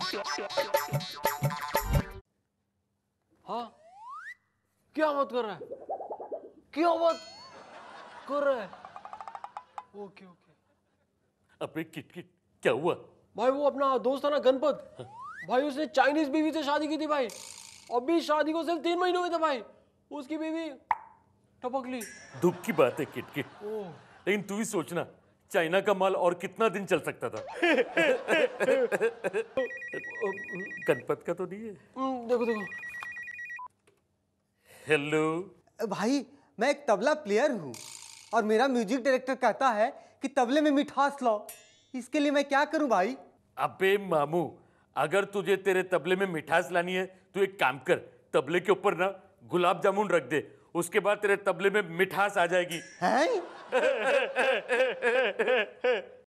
हाँ क्या बात कर रहा है क्या बात कर रहा है ओके ओके अबे किट किट क्या हुआ भाई वो अपना दोस्त था ना गणपत हाँ। भाई उसने चाइनीज बीवी से शादी की थी भाई अभी शादी को सिर्फ तीन महीनों में था भाई उसकी बीवी टपक ली दुख की बात है किट किट लेकिन तू ही सोचना चाइना का माल और कितना दिन चल सकता था कनपत का तो नहीं है हम्म, देखो देखो हेलो भाई मैं एक तबला प्लेयर हूँ और मेरा म्यूजिक डायरेक्टर कहता है कि तबले में मिठास लाओ इसके लिए मैं क्या करूँ भाई अबे मामू अगर तुझे तेरे तबले में मिठास लानी है तो एक काम कर तबले के ऊपर ना गुलाब जामुन रख दे उसके बाद तेरे तबले में मिठास आ जाएगी हैं